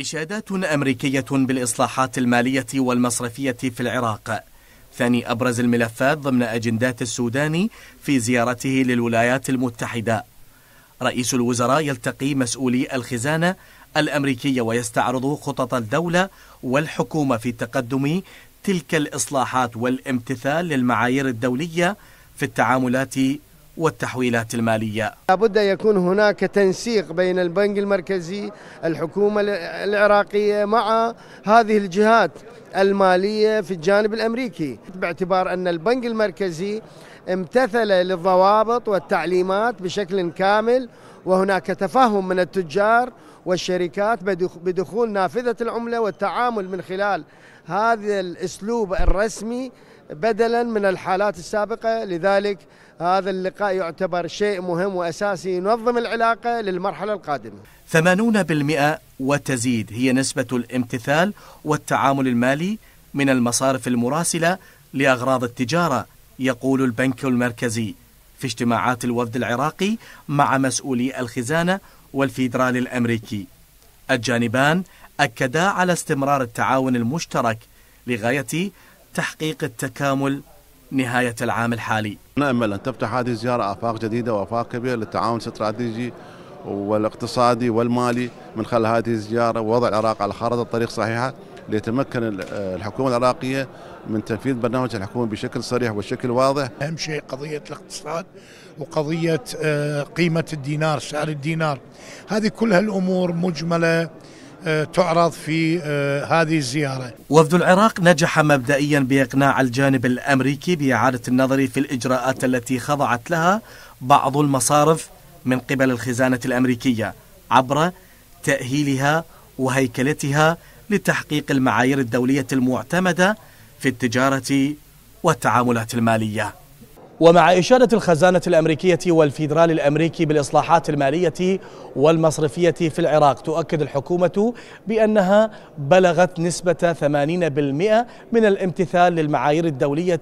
إشادات أمريكية بالإصلاحات المالية والمصرفية في العراق ثاني أبرز الملفات ضمن أجندات السوداني في زيارته للولايات المتحدة رئيس الوزراء يلتقي مسؤولي الخزانة الأمريكية ويستعرض خطط الدولة والحكومة في تقدم تلك الإصلاحات والامتثال للمعايير الدولية في التعاملات والتحويلات المالية لابد يكون هناك تنسيق بين البنك المركزي الحكومة العراقية مع هذه الجهات المالية في الجانب الأمريكي باعتبار أن البنك المركزي امتثل للضوابط والتعليمات بشكل كامل وهناك تفهم من التجار والشركات بدخول نافذة العملة والتعامل من خلال هذا الأسلوب الرسمي بدلا من الحالات السابقة لذلك هذا اللقاء يعتبر شيء مهم وأساسي ينظم العلاقة للمرحلة القادمة 80% وتزيد هي نسبة الامتثال والتعامل المالي من المصارف المراسلة لأغراض التجارة يقول البنك المركزي في اجتماعات الوفد العراقي مع مسؤولي الخزانة والفيدرال الأمريكي الجانبان أكدا على استمرار التعاون المشترك لغاية تحقيق التكامل نهاية العام الحالي نأمل أن تفتح هذه الزيارة آفاق جديدة وآفاق كبيرة للتعاون الاستراتيجي والاقتصادي والمالي من خلال هذه الزيارة ووضع العراق على خارطة طريق صحيحة ليتمكن الحكومة العراقية من تنفيذ برنامج الحكومة بشكل صريح وبشكل واضح أهم شيء قضية الاقتصاد وقضية آه، قيمة الدينار سعر الدينار هذه كلها الأمور مجملة تعرض في آه، هذه الزيارة وفد العراق نجح مبدئيا بإقناع الجانب الأمريكي بإعادة النظر في الإجراءات التي خضعت لها بعض المصارف من قبل الخزانة الأمريكية عبر تأهيلها وهيكلتها لتحقيق المعايير الدولية المعتمدة في التجارة والتعاملات المالية ومع إشادة الخزانة الأمريكية والفيدرال الأمريكي بالإصلاحات المالية والمصرفية في العراق تؤكد الحكومة بأنها بلغت نسبة 80% من الامتثال للمعايير الدولية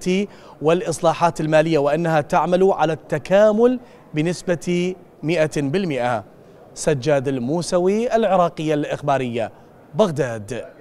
والإصلاحات المالية وأنها تعمل على التكامل بنسبة 100% سجاد الموسوي العراقية الإخبارية بغداد